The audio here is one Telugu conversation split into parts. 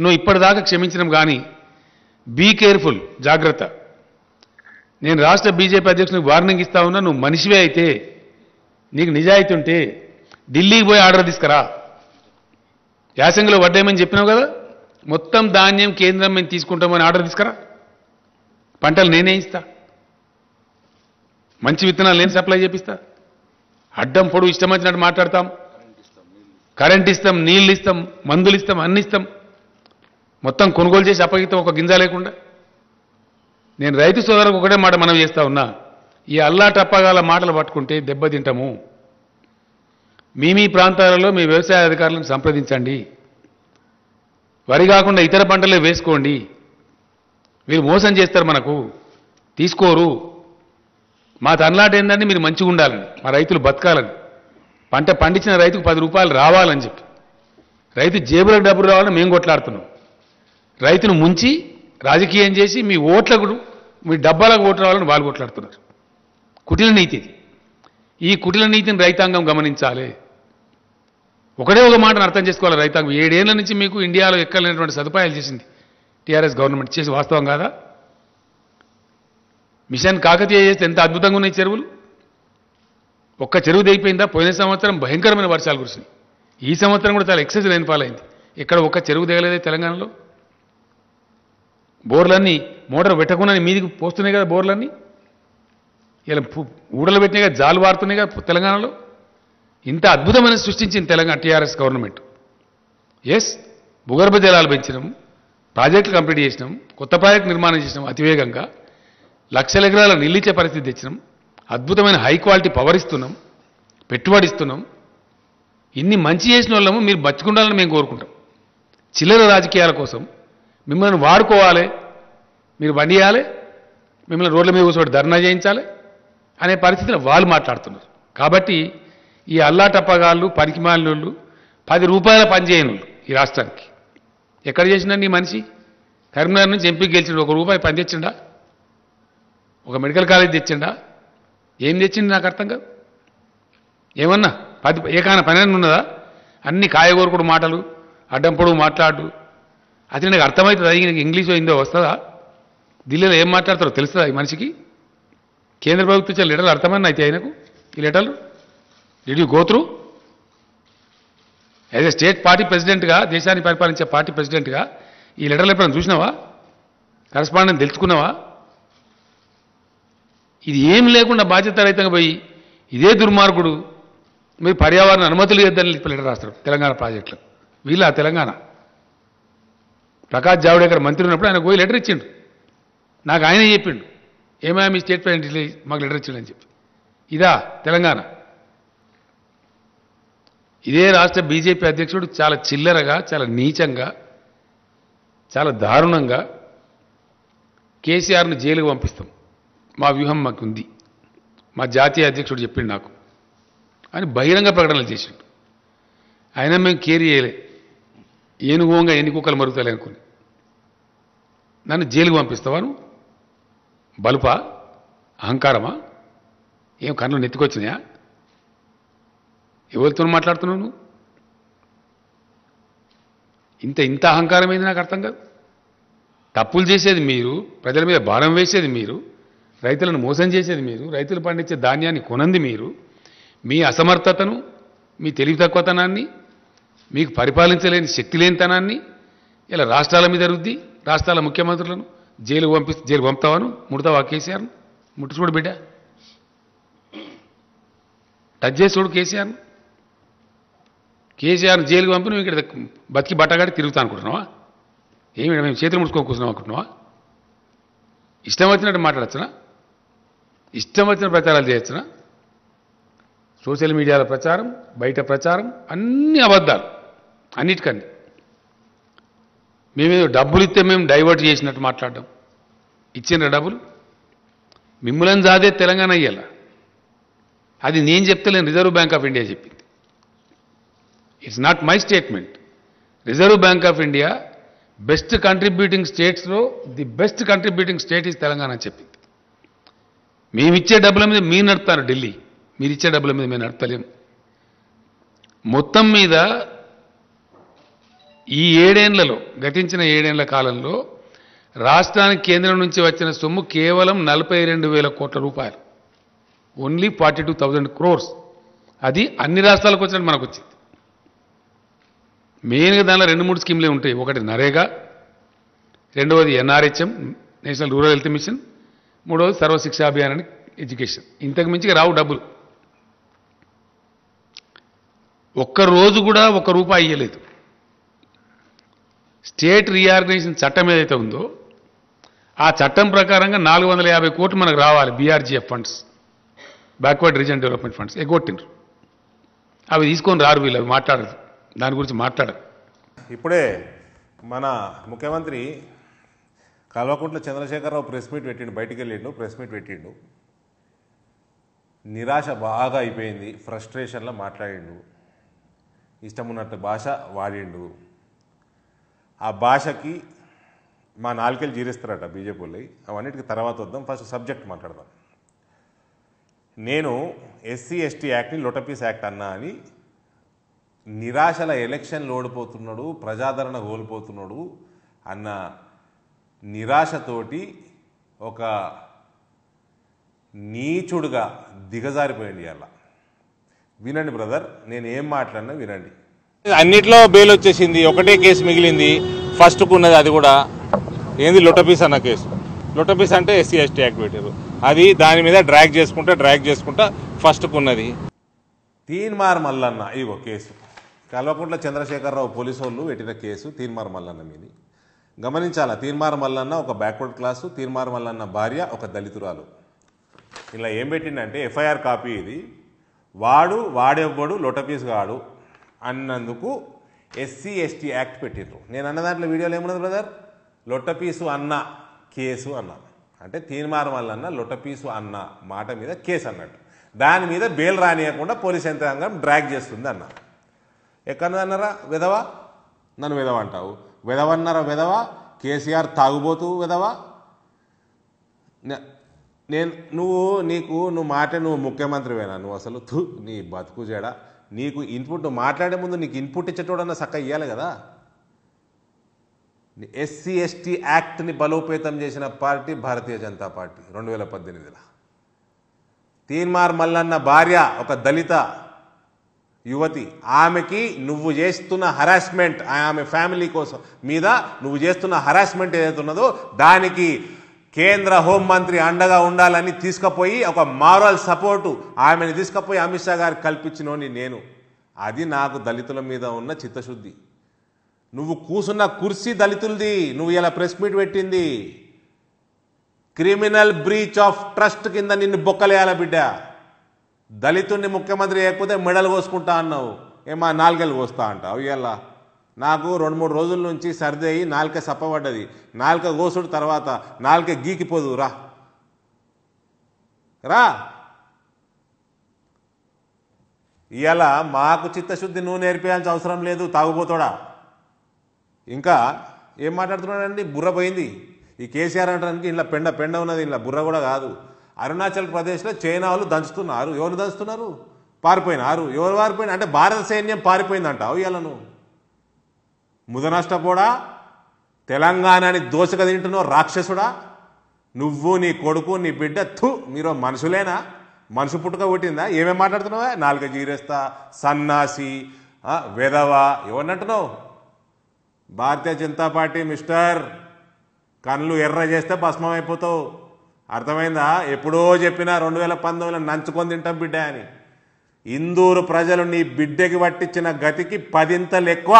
నువ్వు ఇప్పటిదాకా క్షమించడం కానీ బీ కేర్ఫుల్ జాగ్రత్త నేను రాష్ట్ర బీజేపీ అధ్యక్షునికి వార్నింగ్ ఇస్తా ఉన్నా నువ్వు మనిషివే అయితే నీకు నిజాయితీ ఉంటే ఢిల్లీకి పోయి ఆర్డర్ తీసుకురా యాసంగిలో వడ్డేమని చెప్పినావు కదా మొత్తం ధాన్యం కేంద్రం మేము తీసుకుంటామని ఆర్డర్ తీసుకురా పంటలు నేనే ఇస్తా మంచి విత్తనాలు నేను సప్లై చేపిస్తా అడ్డం పొడుగు ఇష్టం వచ్చినట్టు మాట్లాడతాం కరెంట్ ఇస్తాం నీళ్ళు ఇస్తాం మందులు ఇస్తాం అన్ని ఇస్తాం మొత్తం కొనుగోలు చేసి అప్పగితం ఒక గింజ లేకుండా నేను రైతు సోదరులకు ఒకటే మాట మనం చేస్తా ఉన్నా ఈ టప్పగాల మాటలు పట్టుకుంటే దెబ్బతింటాము మీ మీ ప్రాంతాలలో మీ వ్యవసాయ అధికారులను సంప్రదించండి వరి కాకుండా ఇతర పంటలే వేసుకోండి మీరు మోసం చేస్తారు మనకు తీసుకోరు మా తనలాట ఏంటంటే మీరు మంచిగా ఉండాలని మా రైతులు బతకాలని పంట పండించిన రైతుకు పది రూపాయలు రావాలని చెప్పి రైతు జేబులకు డబ్బులు రావాలని మేము కొట్లాడుతున్నాం రైతును ముంచి రాజకీయం చేసి మీ ఓట్లకు మీ డబ్బాలకు ఓటు రావాలని వాళ్ళు కొట్లాడుతున్నారు కుటిల నీతి ఈ కుటిల నీతిని రైతాంగం గమనించాలి ఒకటే ఒక మాటను అర్థం చేసుకోవాలి రైతాంగం ఏడేళ్ల నుంచి మీకు ఇండియాలో ఎక్కలేనటువంటి సదుపాయాలు చేసింది టీఆర్ఎస్ గవర్నమెంట్ చేసి వాస్తవం కాదా మిషన్ కాకతీయ చేస్తే ఎంత అద్భుతంగా ఉన్నాయి చెరువులు ఒక్క చెరువు దిగిపోయిందా పోయిన సంవత్సరం భయంకరమైన వర్షాలు కురిసినాయి ఈ సంవత్సరం కూడా చాలా ఎక్సెస్ రైన్ఫాల్ అయింది ఇక్కడ ఒక్క చెరువు దిగలేదే తెలంగాణలో బోర్లన్నీ మోటార్ పెట్టకుండా మీదికి పోస్తున్నాయి కదా బోర్లన్నీ ఇలా ఊడలు పెట్టినాయి కదా జాలు వారుతున్నాయి కదా తెలంగాణలో ఇంత అద్భుతమైన సృష్టించింది తెలంగాణ టీఆర్ఎస్ గవర్నమెంట్ ఎస్ భూగర్భ జలాలు పెంచినాం ప్రాజెక్టులు కంప్లీట్ చేసినాం కొత్త ప్రాజెక్టు నిర్మాణం చేసినాం అతివేగంగా లక్షల ఎకరాల నిల్లించే పరిస్థితి తెచ్చినాం అద్భుతమైన హై క్వాలిటీ పవర్ ఇస్తున్నాం పెట్టుబడి ఇస్తున్నాం ఇన్ని మంచి చేసిన వాళ్ళము మీరు బతుకుండాలని మేము కోరుకుంటాం చిల్లర రాజకీయాల కోసం మిమ్మల్ని వాడుకోవాలి మీరు బండి మిమ్మల్ని రోడ్ల మీద కూర్చోబెట్టి ధర్నా చేయించాలి అనే పరిస్థితిని వాళ్ళు మాట్లాడుతున్నారు కాబట్టి ఈ అల్లాటప్పగాళ్ళు పనికిమాలినోళ్ళు పది రూపాయల పనిచేయనుళ్ళు ఈ రాష్ట్రానికి ఎక్కడ చేసినండి ఈ మనిషి కరీంనగర్ నుంచి ఎంపీ గెలిచిన ఒక రూపాయి పని తెచ్చిండా ఒక మెడికల్ కాలేజ్ తెచ్చిండా ఏం తెచ్చిండు నాకు అర్థం కాదు ఏమన్నా పది ఏకాన పని ఉన్నదా అన్ని కాయగోరుకుడు మాటలు అడ్డంపొడు మాట్లాడు అది నాకు అర్థమవుతుంది అది నీకు ఇంగ్లీషో హిందో వస్తుందా ఢిల్లీలో ఏం మాట్లాడతారో తెలుస్తుందా ఈ మనిషికి కేంద్ర ప్రభుత్వం ఇచ్చే లెటర్లు అర్థమైనా అయితే ఆయనకు ఈ లెటర్లు did you go through as a state party ప్రెసిడెంట్గా దేశాన్ని పరిపాలించే పార్టీ ప్రెసిడెంట్గా ఈ లెటర్లు ఎప్పుడైనా చూసినావా కరస్పాండెంట్ తెలుసుకున్నావా ఇది ఏం లేకుండా రహితంగా పోయి ఇదే దుర్మార్గుడు మీరు పర్యావరణ అనుమతులు ఇద్దని లెటర్ రాస్తారు తెలంగాణ ప్రాజెక్టులు వీళ్ళ తెలంగాణ ప్రకాష్ జావడేకర్ మంత్రి ఉన్నప్పుడు ఆయన పోయి లెటర్ ఇచ్చిండు నాకు ఆయనే చెప్పిండు ఏమైనా మీ స్టేట్ మాకు లెటర్ ఇచ్చిండని చెప్పి ఇదా తెలంగాణ ఇదే రాష్ట్ర బీజేపీ అధ్యక్షుడు చాలా చిల్లరగా చాలా నీచంగా చాలా దారుణంగా కేసీఆర్ను జైలుకు పంపిస్తాం మా వ్యూహం మాకుంది మా జాతీయ అధ్యక్షుడు చెప్పిండు నాకు అని బహిరంగ ప్రకటనలు చేసిండు అయినా మేము కేర్ చేయలే ఏనుగోంగా ఎన్ని కుక్కలు మరుగుతాయి అనుకుని నన్ను జైలుకు పంపిస్తావాను బలుపా అహంకారమా ఏం కళ్ళు నెత్తికొచ్చినాయా ఎవరితో మాట్లాడుతున్నావు నువ్వు ఇంత ఇంత అహంకారమైంది నాకు అర్థం కాదు తప్పులు చేసేది మీరు ప్రజల మీద భారం వేసేది మీరు రైతులను మోసం చేసేది మీరు రైతులు పండించే ధాన్యాన్ని కొనంది మీరు మీ అసమర్థతను మీ తెలివి తక్కువతనాన్ని మీకు పరిపాలించలేని శక్తి లేనితనాన్ని ఇలా రాష్ట్రాల మీద రుద్ది రాష్ట్రాల ముఖ్యమంత్రులను జైలు పంపి జైలు పంపుతావాను ముడతావా కేసీఆర్ను ముట్టు చూడు బిడ్డ టచ్ చేసి చూడు కేసీఆర్ను కేసీఆర్ను జైలుకి పంపి నువ్వు ఇక్కడ బతికి బట్టగాడి తిరుగుతా అనుకుంటున్నావా ఏమి మేము చేతులు ముడుచుకోకూర్చున్నాం అనుకుంటున్నావా ఇష్టం వచ్చినట్టు మాట్లాడచ్చునా ఇష్టం వచ్చిన ప్రచారాలు చేయొచ్చునా సోషల్ మీడియాలో ప్రచారం బయట ప్రచారం అన్ని అబద్ధాలు అన్నిటికని మేమేదో డబ్బులు ఇస్తే మేము డైవర్ట్ చేసినట్టు మాట్లాడడం ఇచ్చిన డబ్బులు మిమ్మల్ని జాదే తెలంగాణ అయ్యేలా అది నేను చెప్తలేను రిజర్వ్ బ్యాంక్ ఆఫ్ ఇండియా చెప్పింది it's not my statement reserve bank of India best contributing స్టేట్స్లో the best contributing state is Telangana చెప్పింది మేమిచ్చే డబ్బుల మీద మీరు నడుపుతారు ఢిల్లీ మీరు ఇచ్చే డబ్బుల మీద మేము నడపలేము మొత్తం మీద ఈ ఏడేండ్లలో గతించిన ఏడేండ్ల కాలంలో రాష్ట్రానికి కేంద్రం నుంచి వచ్చిన సొమ్ము కేవలం నలభై రెండు వేల కోట్ల రూపాయలు only forty two thousand crores అది అన్ని రాష్ట్రాలకు వచ్చినట్టు మనకు వచ్చింది మెయిన్గా దానిలో రెండు మూడు స్కీమ్లే ఉంటాయి ఒకటి నరేగా రెండవది NRHM national rural health machine మూడవది సర్వశిక్షా అభియాన్ అని ఎడ్యుకేషన్ ఇంతకు మించి రావు డబ్బులు ఒక్క రోజు కూడా ఒక రూపాయి ఇయ్యలేదు స్టేట్ రీఆర్గనైజేషన్ చట్టం ఏదైతే ఉందో ఆ చట్టం ప్రకారంగా నాలుగు వందల యాభై కోట్లు మనకు రావాలి BRGF funds backward region development funds ఎగ్గొట్టిండ్రు అవి తీసుకొని రారు వీళ్ళు అవి మాట్లాడరు దాని గురించి మాట్లాడరు ఇప్పుడే మన ముఖ్యమంత్రి కల్వకుంట్ల చంద్రశేఖరరావు ప్రెస్ మీట్ పెట్టిండు బయటికి వెళ్ళిండు ప్రెస్ మీట్ పెట్టిండు నిరాశ బాగా అయిపోయింది ఫ్రస్ట్రేషన్లో మాట్లాడిండు ఇష్టం ఉన్నట్టు భాష వాడిండు ఆ భాషకి మా నాలుకెళ్ళి జీరిస్తారట బీజేపీ అవన్నిటికి తర్వాత వద్దాం ఫస్ట్ సబ్జెక్ట్ మాట్లాడదాం నేను ఎస్సీ ఎస్టీ యాక్ట్ని లొటపీస్ యాక్ట్ అన్నా అని నిరాశల ఎలక్షన్లు ఓడిపోతున్నాడు ప్రజాదరణ కోల్పోతున్నాడు అన్న నిరాశతోటి ఒక నీచుడుగా దిగజారిపోయింది అలా వినండి బ్రదర్ నేను ఏం మాట్లాడినా వినండి అన్నిట్లో బెయిల్ వచ్చేసింది ఒకటే కేసు మిగిలింది ఫస్ట్ ఉన్నది అది కూడా ఏంది లొటపీస్ అన్న కేసు లొటపీస్ అంటే ఎస్సీ ఎస్టీ యాక్టివేటర్ అది దాని మీద డ్రాగ్ చేసుకుంటా డ్రాగ్ చేసుకుంటా ఫస్ట్కు ఉన్నది తీన్మార్ మల్లన్న ఇవో కేసు కల్వకుంట్ల చంద్రశేఖరరావు పోలీసు వాళ్ళు పెట్టిన కేసు తీన్మార్ మల్లన్న మీది గమనించాలా తీన్మార్ మల్లన్న ఒక బ్యాక్వర్డ్ క్లాసు తీన్మార్ మల్లన్న భార్య ఒక దళితురాలు ఇలా ఏం పెట్టిండంటే ఎఫ్ఐఆర్ కాపీ ఇది వాడు వాడెవ్వడు లొటపీస్ గాడు అన్నందుకు ఎస్సీ ఎస్టీ యాక్ట్ పెట్టిండ్రు నేను అన్న దాంట్లో వీడియోలు ఏమున్నది బ్రదర్ లొట్టపీసు అన్న కేసు అన్న అంటే తీర్మానం వల్ల అన్న లొట్టపీసు అన్న మాట మీద కేసు అన్నట్టు దాని మీద బెయిల్ రానియకుండా పోలీస్ యంత్రాంగం డ్రాగ్ చేస్తుంది అన్న ఎక్కడన్నారా విధవ నన్ను విధవ అంటావు అన్నారా విధవ కేసీఆర్ తాగుబోతూ విధవ నేను నువ్వు నీకు నువ్వు మాట నువ్వు ముఖ్యమంత్రివేనా నువ్వు అసలు నీ బతుకు జడ నీకు ఇన్పుట్ మాట్లాడే ముందు నీకు ఇన్పుట్ ఇచ్చేటోడన్నా సక్క ఇవ్వాలి కదా ఎస్సీ ఎస్టీ యాక్ట్ని బలోపేతం చేసిన పార్టీ భారతీయ జనతా పార్టీ రెండు వేల పద్దెనిమిదిలో తీన్మార్ మల్లన్న భార్య ఒక దళిత యువతి ఆమెకి నువ్వు చేస్తున్న హరాస్మెంట్ ఆమె ఫ్యామిలీ కోసం మీద నువ్వు చేస్తున్న హరాస్మెంట్ ఏదైతే ఉన్నదో దానికి కేంద్ర హోంమంత్రి అండగా ఉండాలని తీసుకుపోయి ఒక మారల్ సపోర్టు ఆమెను తీసుకుపోయి అమిత్ షా గారు కల్పించినోని నేను అది నాకు దళితుల మీద ఉన్న చిత్తశుద్ధి నువ్వు కూసున్న కుర్సీ దళితులది నువ్వు ఇలా ప్రెస్ మీట్ పెట్టింది క్రిమినల్ బ్రీచ్ ఆఫ్ ట్రస్ట్ కింద నిన్ను బొక్కలేయాల బిడ్డ దళితుడిని ముఖ్యమంత్రి లేకపోతే మెడలు కోసుకుంటా అన్నావు ఏమా నాలుగేళ్ళు కోస్తా అంటావు ఇలా నాకు రెండు మూడు రోజుల నుంచి సర్ది అయ్యి నాలుక సప్పబడ్డది నాలుక గోసుడు తర్వాత నాలుక గీకిపోదు రా రా ఇలా మాకు చిత్తశుద్ధి నువ్వు నేర్పించాల్సిన అవసరం లేదు తాగుపోతాడా ఇంకా ఏం మాట్లాడుతున్నాడండి బుర్ర పోయింది ఈ కేసీఆర్ అంటానికి ఇలా పెండ పెండ ఉన్నది ఇలా బుర్ర కూడా కాదు అరుణాచల్ ప్రదేశ్లో చైనా వాళ్ళు దంచుతున్నారు ఎవరు దంచుతున్నారు పారిపోయినారు ఎవరు పారిపోయినా అంటే భారత సైన్యం పారిపోయిందంట ఇవాళ నువ్వు ముదనష్టపోడా తెలంగాణని దోశక తింటున్నావు రాక్షసుడా నువ్వు నీ కొడుకు నీ బిడ్డ థు మీరు మనుషులేనా మనుషు పుట్టుక పుట్టిందా ఏమేమి మాట్లాడుతున్నావా నాలుగు జీరేస్తా సన్నాసి వెధవ ఇవన్నంటున్నావు భారతీయ జనతా పార్టీ మిస్టర్ కళ్ళు ఎర్ర చేస్తే భస్మం అయిపోతావు అర్థమైందా ఎప్పుడో చెప్పినా రెండు వేల పంతొమ్మిదిలో నంచుకొని తింటాం బిడ్డ అని ఇందూరు ప్రజలు నీ బిడ్డకి పట్టించిన గతికి పదింతలు ఎక్కువ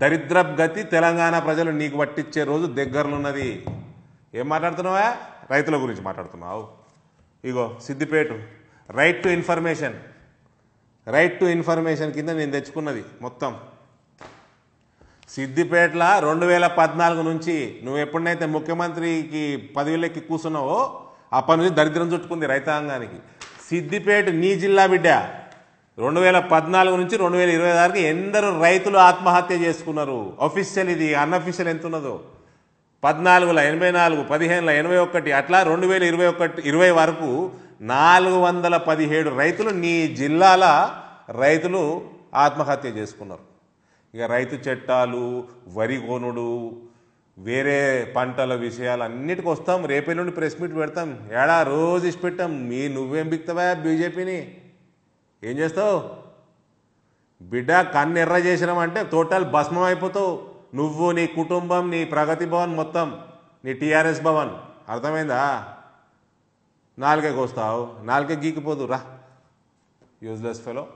దరిద్ర గతి తెలంగాణ ప్రజలు నీకు పట్టించే రోజు ఉన్నది ఏం మాట్లాడుతున్నావా రైతుల గురించి మాట్లాడుతున్నావు ఇగో Siddipet right to information right to information కింద నేను తెచ్చుకున్నది మొత్తం సిద్దిపేటలో రెండు వేల పద్నాలుగు నుంచి నువ్వు ఎప్పుడైతే ముఖ్యమంత్రికి పదవిలోకి కూర్చున్నావో అప్పటి నుంచి దరిద్రం చుట్టుకుంది రైతాంగానికి సిద్దిపేట నీ జిల్లా బిడ్డ రెండు వేల పద్నాలుగు నుంచి రెండు వేల ఇరవై దాకా ఎందరూ రైతులు ఆత్మహత్య చేసుకున్నారు అఫీషియల్ ఇది అన్అఫీషియల్ ఎంత ఉన్నదో పద్నాలుగుల ఎనభై నాలుగు పదిహేనుల ఎనభై ఒకటి అట్లా రెండు వేల ఇరవై ఒకటి ఇరవై వరకు నాలుగు వందల పదిహేడు రైతులు నీ జిల్లాల రైతులు ఆత్మహత్య చేసుకున్నారు ఇక రైతు చట్టాలు వరి కొనుడు వేరే పంటల విషయాలు అన్నిటికి వస్తాం రేపే నుండి ప్రెస్ మీట్ పెడతాం ఏడా రోజు ఇచ్చి పెట్టాం మీ నువ్వేం బిక్తవా బీజేపీని ఏం చేస్తావు బిడ్డ కన్ను ఎర్ర చేసినామంటే టోటల్ భస్మం అయిపోతావు నువ్వు నీ కుటుంబం నీ ప్రగతి భవన్ మొత్తం నీ టీఆర్ఎస్ భవన్ అర్థమైందా నాలుగే కోస్తావు నాలుగే గీకిపోదు రా యూజ్లెస్ ఫెలో